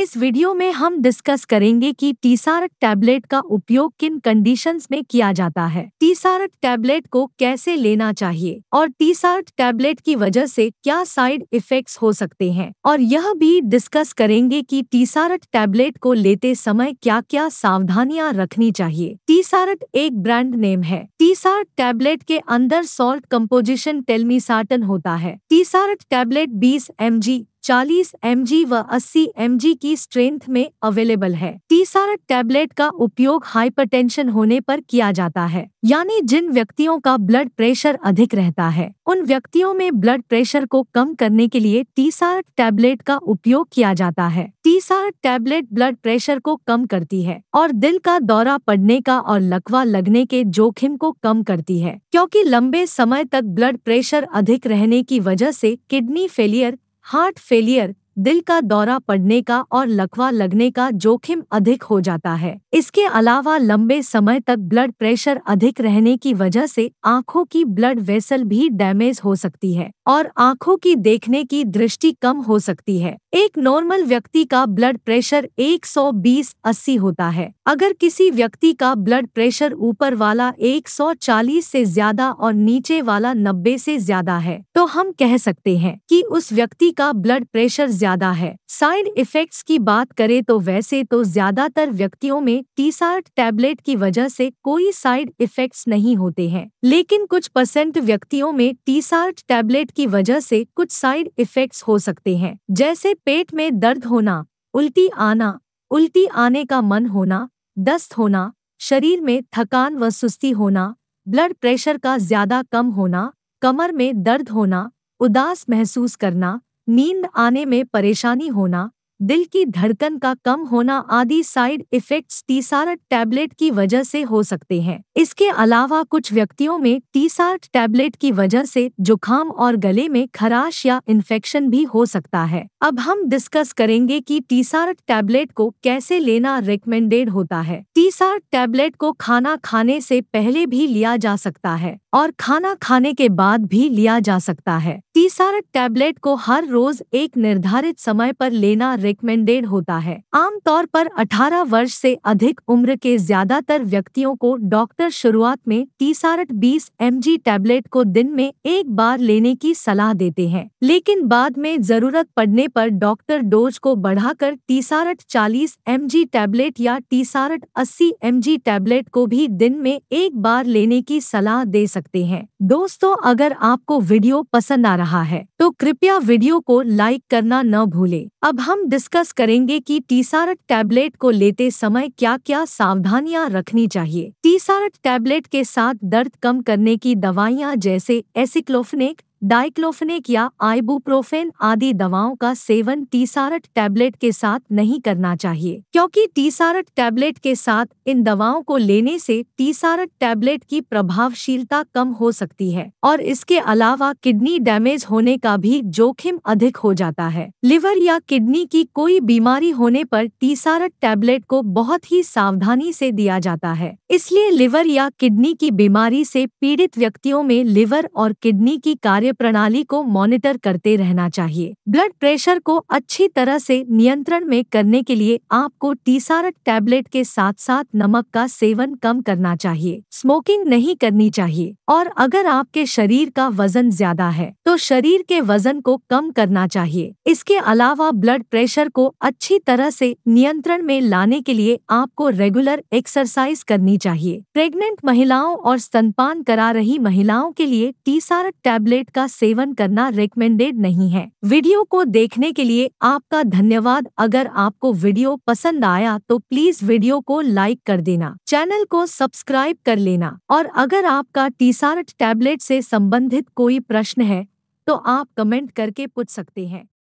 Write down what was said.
इस वीडियो में हम डिस्कस करेंगे कि टीसारक टैबलेट का उपयोग किन कंडीशंस में किया जाता है टीसारक टैबलेट को कैसे लेना चाहिए और टीसारक टैबलेट की वजह से क्या साइड इफेक्ट्स हो सकते हैं और यह भी डिस्कस करेंगे कि टीसारक टैबलेट को लेते समय क्या क्या सावधानियां रखनी चाहिए टीसारक एक ब्रांड नेम है टीसारक टैबलेट के अंदर सॉल्ट कम्पोजिशन टेलमीसार्टन होता है टीसारक टैबलेट एम जी 40 एम व 80 एम की स्ट्रेंथ में अवेलेबल है तीसरा टैबलेट का उपयोग हाइपरटेंशन होने पर किया जाता है यानी जिन व्यक्तियों का ब्लड प्रेशर अधिक रहता है उन व्यक्तियों में ब्लड प्रेशर को कम करने के लिए टीसार्ट टैबलेट का उपयोग किया जाता है टीसार्ट टैबलेट ब्लड प्रेशर को कम करती है और दिल का दौरा पड़ने का और लकवा लगने के जोखिम को कम करती है क्योंकि लंबे समय तक ब्लड प्रेशर अधिक रहने की वजह से किडनी फेलियर heart failure दिल का दौरा पड़ने का और लकवा लगने का जोखिम अधिक हो जाता है इसके अलावा लंबे समय तक ब्लड प्रेशर अधिक रहने की वजह से आंखों की ब्लड वेसल भी डैमेज हो सकती है और आंखों की देखने की दृष्टि कम हो सकती है एक नॉर्मल व्यक्ति का ब्लड प्रेशर 120-80 होता है अगर किसी व्यक्ति का ब्लड प्रेशर ऊपर वाला 140 से ज्यादा और नीचे वाला 90 से ज्यादा है तो हम कह सकते हैं कि उस व्यक्ति का ब्लड प्रेशर ज्यादा है साइड इफेक्ट्स की बात करें तो वैसे तो ज्यादातर व्यक्तियों में टीसार्ट टैबलेट की वजह से कोई साइड इफेक्ट्स नहीं होते हैं लेकिन कुछ परसेंट व्यक्तियों में टीसार्ट टैबलेट की वजह से कुछ साइड इफेक्ट्स हो सकते हैं जैसे पेट में दर्द होना उल्टी आना उल्टी आने का मन होना दस्त होना शरीर में थकान व सुस्ती होना ब्लड प्रेशर का ज्यादा कम होना कमर में दर्द होना उदास महसूस करना नींद आने में परेशानी होना दिल की धड़कन का कम होना आदि साइड इफेक्ट्स टीसार्ट टैबलेट की वजह से हो सकते हैं इसके अलावा कुछ व्यक्तियों में टीसार्ट टैबलेट की वजह से जुखाम और गले में खराश या इन्फेक्शन भी हो सकता है अब हम डिस्कस करेंगे कि टीसार्ट टैबलेट को कैसे लेना रिकमेंडेड होता है टीसार्ट टैबलेट को खाना खाने से पहले भी लिया जा सकता है और खाना खाने के बाद भी लिया जा सकता है टीसार्ट टैबलेट को हर रोज एक निर्धारित समय पर लेना रिकमेंडेड होता है आमतौर पर 18 वर्ष से अधिक उम्र के ज्यादातर व्यक्तियों को डॉक्टर शुरुआत में टीसारट बीस एम जी टैबलेट को दिन में एक बार लेने की सलाह देते हैं लेकिन बाद में जरूरत पड़ने पर डॉक्टर डोज को बढ़ाकर टीसारट चालीस एम जी टैबलेट या टीसारट अस्सी एम जी टैबलेट को भी दिन में एक बार लेने की सलाह दे सकते हैं दोस्तों अगर आपको वीडियो पसंद आ रहा है तो कृपया वीडियो को लाइक करना न भूलें अब हम डिस्कस करेंगे कि टीसारट टैबलेट को लेते समय क्या क्या सावधानियां रखनी चाहिए टीसारट टैबलेट के साथ दर्द कम करने की दवाइयां जैसे एसिक्लोफिनेक डाइक्लोफेनिक या आइबुप्रोफेन आदि दवाओं का सेवन टीसारट टैबलेट के साथ नहीं करना चाहिए क्योंकि टीसारट टैबलेट के साथ इन दवाओं को लेने से टीसारट टैबलेट की प्रभावशीलता कम हो सकती है और इसके अलावा किडनी डैमेज होने का भी जोखिम अधिक हो जाता है लिवर या किडनी की कोई बीमारी होने पर टीसारट टैबलेट को बहुत ही सावधानी से दिया जाता है इसलिए लिवर या किडनी की बीमारी से पीड़ित व्यक्तियों में लिवर और किडनी की कार्य प्रणाली को मॉनिटर करते रहना चाहिए ब्लड प्रेशर को अच्छी तरह से नियंत्रण में करने के लिए आपको टीसारट टैबलेट के साथ साथ नमक का सेवन कम करना चाहिए स्मोकिंग नहीं करनी चाहिए और अगर आपके शरीर का वजन ज्यादा है तो शरीर के वजन को कम करना चाहिए इसके अलावा ब्लड प्रेशर को अच्छी तरह से नियंत्रण में लाने के लिए आपको रेगुलर एक्सरसाइज करनी चाहिए प्रेग्नेंट महिलाओं और स्तनपान करा रही महिलाओं के लिए टीसारट टैबलेट का का सेवन करना रिकमेंडेड नहीं है वीडियो को देखने के लिए आपका धन्यवाद अगर आपको वीडियो पसंद आया तो प्लीज वीडियो को लाइक कर देना चैनल को सब्सक्राइब कर लेना और अगर आपका टीसार्ट टैबलेट से संबंधित कोई प्रश्न है तो आप कमेंट करके पूछ सकते हैं